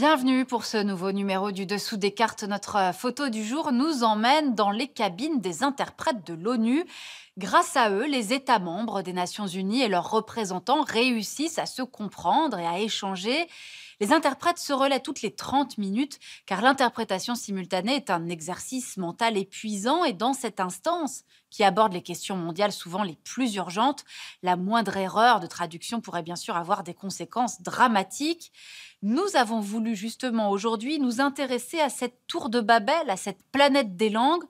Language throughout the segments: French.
Bienvenue pour ce nouveau numéro du Dessous des cartes. Notre euh, photo du jour nous emmène dans les cabines des interprètes de l'ONU. Grâce à eux, les États membres des Nations Unies et leurs représentants réussissent à se comprendre et à échanger les interprètes se relaient toutes les 30 minutes, car l'interprétation simultanée est un exercice mental épuisant et dans cette instance, qui aborde les questions mondiales souvent les plus urgentes, la moindre erreur de traduction pourrait bien sûr avoir des conséquences dramatiques. Nous avons voulu justement aujourd'hui nous intéresser à cette tour de Babel, à cette planète des langues.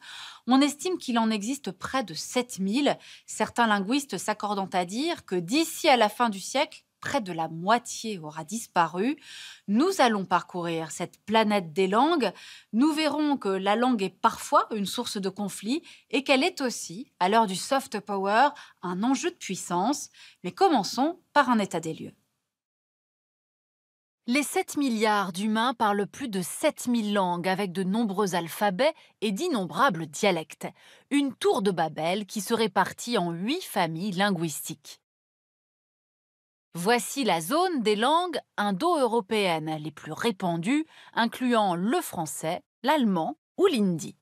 On estime qu'il en existe près de 7000, certains linguistes s'accordant à dire que d'ici à la fin du siècle, près de la moitié aura disparu. Nous allons parcourir cette planète des langues. Nous verrons que la langue est parfois une source de conflit et qu'elle est aussi, à l'heure du soft power, un enjeu de puissance. Mais commençons par un état des lieux. Les 7 milliards d'humains parlent plus de 7000 langues avec de nombreux alphabets et d'innombrables dialectes. Une tour de Babel qui se répartit en 8 familles linguistiques. Voici la zone des langues indo-européennes les plus répandues, incluant le français, l'allemand ou l'hindi.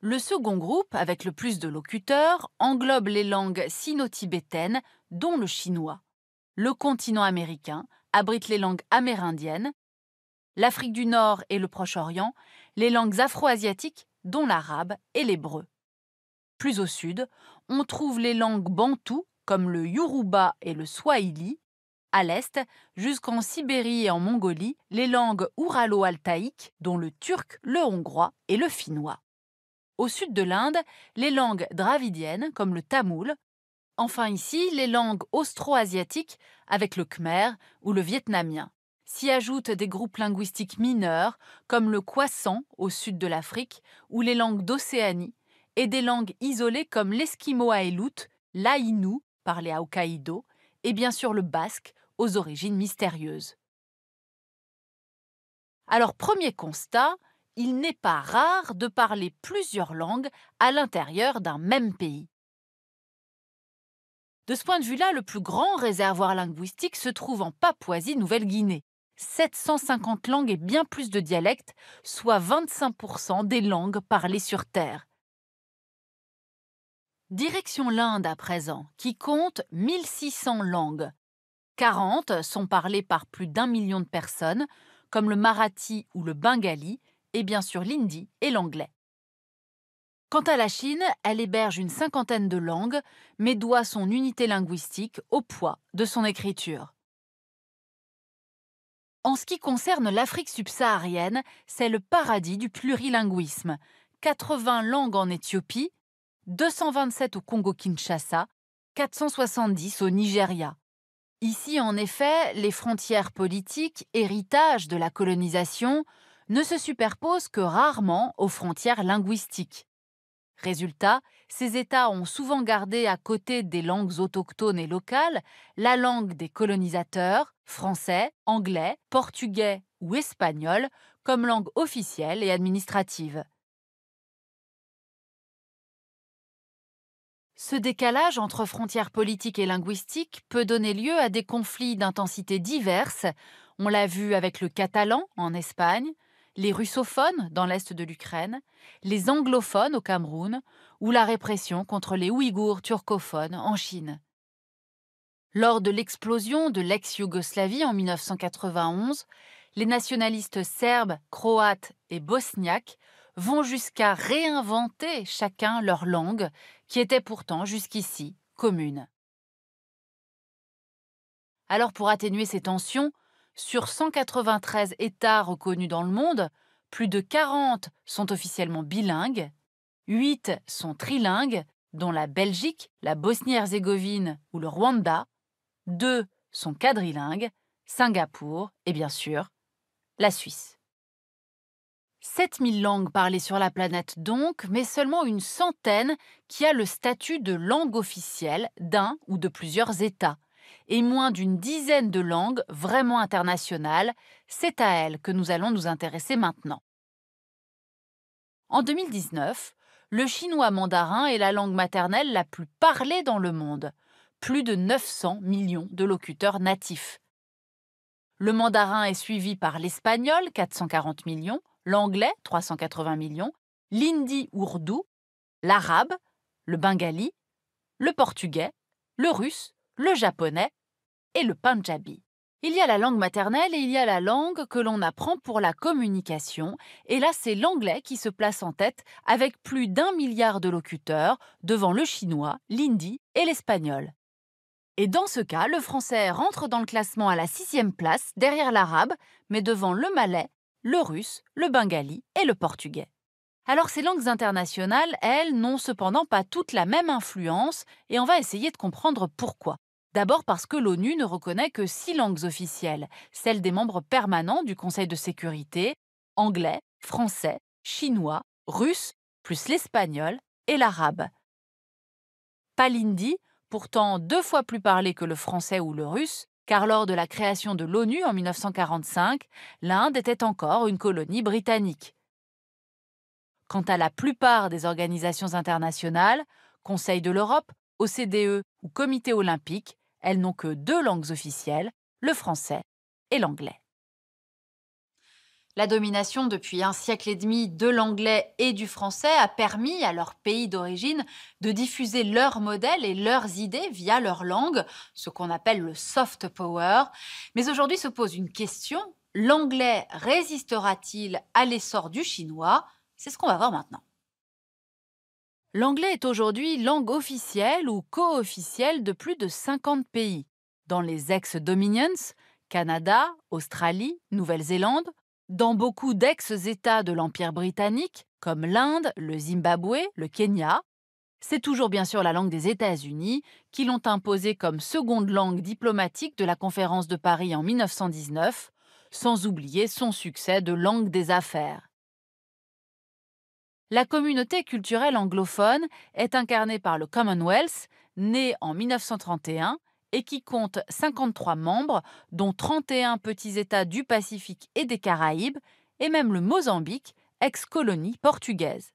Le second groupe, avec le plus de locuteurs, englobe les langues sino-tibétaines, dont le chinois. Le continent américain abrite les langues amérindiennes, l'Afrique du Nord et le Proche-Orient, les langues afro-asiatiques, dont l'arabe et l'hébreu. Plus au sud, on trouve les langues bantoues, comme le yoruba et le swahili, à l'est, jusqu'en Sibérie et en Mongolie, les langues ouralo-altaïques, dont le turc, le hongrois et le finnois. Au sud de l'Inde, les langues dravidiennes, comme le tamoul. Enfin ici, les langues austro-asiatiques, avec le khmer ou le vietnamien. S'y ajoutent des groupes linguistiques mineurs, comme le Kwassan au sud de l'Afrique, ou les langues d'Océanie, et des langues isolées comme leskimo aéloute, l'aïnou, parlé à Hokkaido, et bien sûr le basque, aux origines mystérieuses. Alors premier constat, il n'est pas rare de parler plusieurs langues à l'intérieur d'un même pays. De ce point de vue-là, le plus grand réservoir linguistique se trouve en Papouasie-Nouvelle-Guinée. 750 langues et bien plus de dialectes, soit 25% des langues parlées sur Terre. Direction l'Inde à présent, qui compte 1600 langues, 40 sont parlées par plus d'un million de personnes, comme le marathi ou le bengali, et bien sûr l'hindi et l'anglais. Quant à la Chine, elle héberge une cinquantaine de langues, mais doit son unité linguistique au poids de son écriture. En ce qui concerne l'Afrique subsaharienne, c'est le paradis du plurilinguisme. 80 langues en Éthiopie, 227 au Congo-Kinshasa, 470 au Nigeria. Ici, en effet, les frontières politiques, héritage de la colonisation, ne se superposent que rarement aux frontières linguistiques. Résultat, ces États ont souvent gardé à côté des langues autochtones et locales la langue des colonisateurs, français, anglais, portugais ou espagnol, comme langue officielle et administrative. Ce décalage entre frontières politiques et linguistiques peut donner lieu à des conflits d'intensité diverses. On l'a vu avec le catalan en Espagne, les russophones dans l'est de l'Ukraine, les anglophones au Cameroun ou la répression contre les Ouïghours turcophones en Chine. Lors de l'explosion de l'ex-Yougoslavie en 1991, les nationalistes serbes, croates et bosniaques vont jusqu'à réinventer chacun leur langue, qui était pourtant jusqu'ici commune. Alors pour atténuer ces tensions, sur 193 États reconnus dans le monde, plus de 40 sont officiellement bilingues, 8 sont trilingues, dont la Belgique, la Bosnie-Herzégovine ou le Rwanda, 2 sont quadrilingues, Singapour et bien sûr la Suisse. 7000 langues parlées sur la planète donc, mais seulement une centaine qui a le statut de langue officielle d'un ou de plusieurs États, et moins d'une dizaine de langues vraiment internationales, c'est à elles que nous allons nous intéresser maintenant. En 2019, le chinois mandarin est la langue maternelle la plus parlée dans le monde, plus de 900 millions de locuteurs natifs. Le mandarin est suivi par l'espagnol, 440 millions, l'anglais, 380 millions, l'hindi ourdou, l'arabe, le bengali, le portugais, le russe, le japonais et le punjabi. Il y a la langue maternelle et il y a la langue que l'on apprend pour la communication, et là c'est l'anglais qui se place en tête avec plus d'un milliard de locuteurs devant le chinois, l'hindi et l'espagnol. Et dans ce cas, le français rentre dans le classement à la sixième place derrière l'arabe, mais devant le malais, le russe, le bengali et le portugais. Alors ces langues internationales, elles, n'ont cependant pas toutes la même influence et on va essayer de comprendre pourquoi. D'abord parce que l'ONU ne reconnaît que six langues officielles, celles des membres permanents du Conseil de sécurité, anglais, français, chinois, russe, plus l'espagnol et l'arabe. Palindi, pourtant deux fois plus parlé que le français ou le russe, car lors de la création de l'ONU en 1945, l'Inde était encore une colonie britannique. Quant à la plupart des organisations internationales, Conseil de l'Europe, OCDE ou Comité olympique, elles n'ont que deux langues officielles, le français et l'anglais. La domination depuis un siècle et demi de l'anglais et du français a permis à leurs pays d'origine de diffuser leurs modèles et leurs idées via leur langue, ce qu'on appelle le soft power. Mais aujourd'hui se pose une question, l'anglais résistera-t-il à l'essor du chinois C'est ce qu'on va voir maintenant. L'anglais est aujourd'hui langue officielle ou co-officielle de plus de 50 pays, dans les ex-dominions, Canada, Australie, Nouvelle-Zélande, dans beaucoup d'ex-États de l'Empire britannique, comme l'Inde, le Zimbabwe, le Kenya, c'est toujours bien sûr la langue des États-Unis qui l'ont imposée comme seconde langue diplomatique de la conférence de Paris en 1919, sans oublier son succès de langue des affaires. La communauté culturelle anglophone est incarnée par le Commonwealth, né en 1931 et qui compte 53 membres, dont 31 petits États du Pacifique et des Caraïbes, et même le Mozambique, ex-colonie portugaise.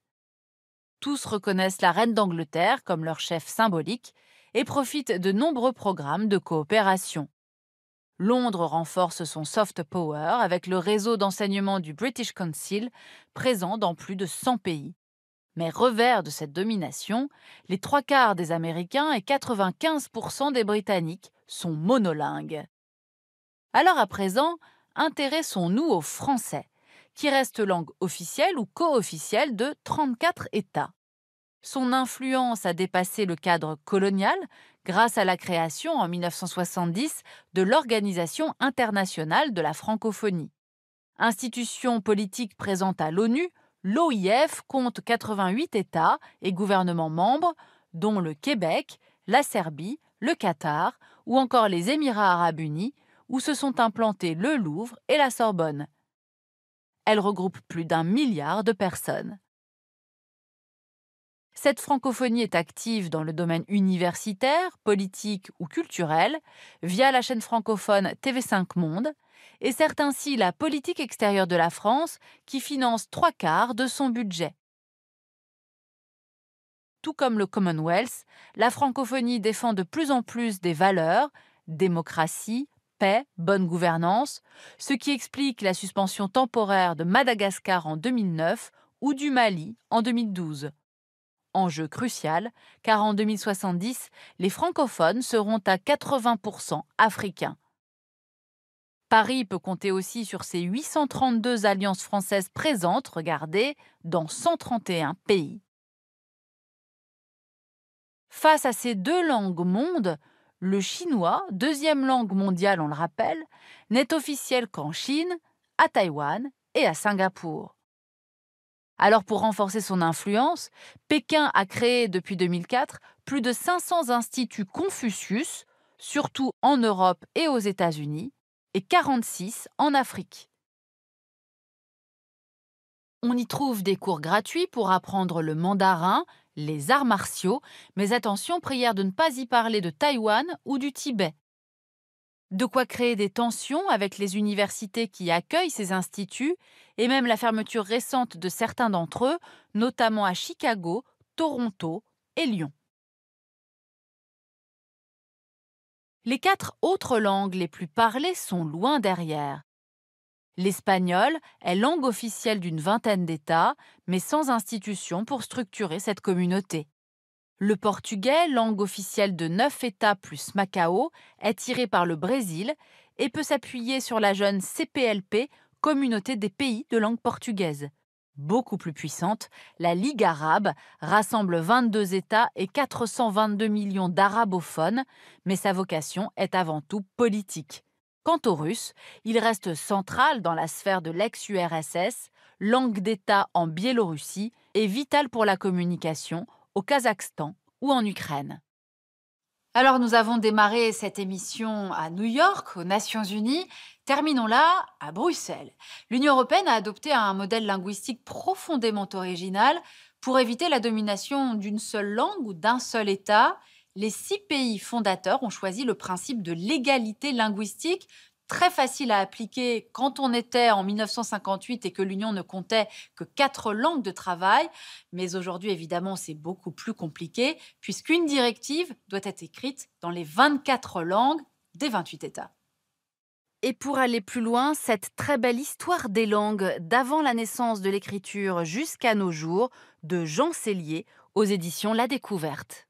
Tous reconnaissent la reine d'Angleterre comme leur chef symbolique et profitent de nombreux programmes de coopération. Londres renforce son soft power avec le réseau d'enseignement du British Council, présent dans plus de 100 pays. Mais revers de cette domination, les trois quarts des Américains et 95% des Britanniques sont monolingues. Alors à présent, intéressons-nous au Français, qui reste langue officielle ou co-officielle de 34 États. Son influence a dépassé le cadre colonial grâce à la création en 1970 de l'Organisation internationale de la francophonie. Institution politique présente à l'ONU, l'OIF compte 88 États et gouvernements membres, dont le Québec, la Serbie, le Qatar ou encore les Émirats arabes unis, où se sont implantés le Louvre et la Sorbonne. Elle regroupe plus d'un milliard de personnes. Cette francophonie est active dans le domaine universitaire, politique ou culturel, via la chaîne francophone TV5 Monde, et sert ainsi la politique extérieure de la France qui finance trois quarts de son budget. Tout comme le Commonwealth, la francophonie défend de plus en plus des valeurs, démocratie, paix, bonne gouvernance, ce qui explique la suspension temporaire de Madagascar en 2009 ou du Mali en 2012. Enjeu crucial, car en 2070, les francophones seront à 80% africains. Paris peut compter aussi sur ses 832 alliances françaises présentes, regardez, dans 131 pays. Face à ces deux langues mondes, le chinois, deuxième langue mondiale on le rappelle, n'est officiel qu'en Chine, à Taïwan et à Singapour. Alors pour renforcer son influence, Pékin a créé depuis 2004 plus de 500 instituts Confucius, surtout en Europe et aux États-Unis, et 46 en Afrique. On y trouve des cours gratuits pour apprendre le mandarin, les arts martiaux, mais attention, prière de ne pas y parler de Taïwan ou du Tibet. De quoi créer des tensions avec les universités qui accueillent ces instituts et même la fermeture récente de certains d'entre eux, notamment à Chicago, Toronto et Lyon. Les quatre autres langues les plus parlées sont loin derrière. L'espagnol est langue officielle d'une vingtaine d'États, mais sans institution pour structurer cette communauté. Le portugais, langue officielle de neuf États plus Macao, est tiré par le Brésil et peut s'appuyer sur la jeune CPLP, Communauté des pays de langue portugaise. Beaucoup plus puissante, la Ligue arabe rassemble 22 États et 422 millions d'arabophones, mais sa vocation est avant tout politique. Quant aux Russes, ils restent central dans la sphère de l'ex-URSS, langue d'État en Biélorussie et vitale pour la communication au Kazakhstan ou en Ukraine. Alors nous avons démarré cette émission à New York, aux Nations Unies. Terminons-la à Bruxelles. L'Union européenne a adopté un modèle linguistique profondément original pour éviter la domination d'une seule langue ou d'un seul État. Les six pays fondateurs ont choisi le principe de l'égalité linguistique très facile à appliquer quand on était en 1958 et que l'Union ne comptait que quatre langues de travail. Mais aujourd'hui, évidemment, c'est beaucoup plus compliqué puisqu'une directive doit être écrite dans les 24 langues des 28 États. Et pour aller plus loin, cette très belle histoire des langues d'avant la naissance de l'écriture jusqu'à nos jours de Jean Cellier aux éditions La Découverte.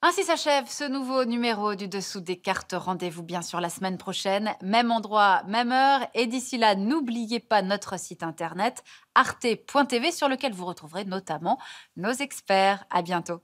Ainsi s'achève ce nouveau numéro du Dessous des cartes. Rendez-vous bien sûr la semaine prochaine, même endroit, même heure. Et d'ici là, n'oubliez pas notre site internet arte.tv sur lequel vous retrouverez notamment nos experts. À bientôt.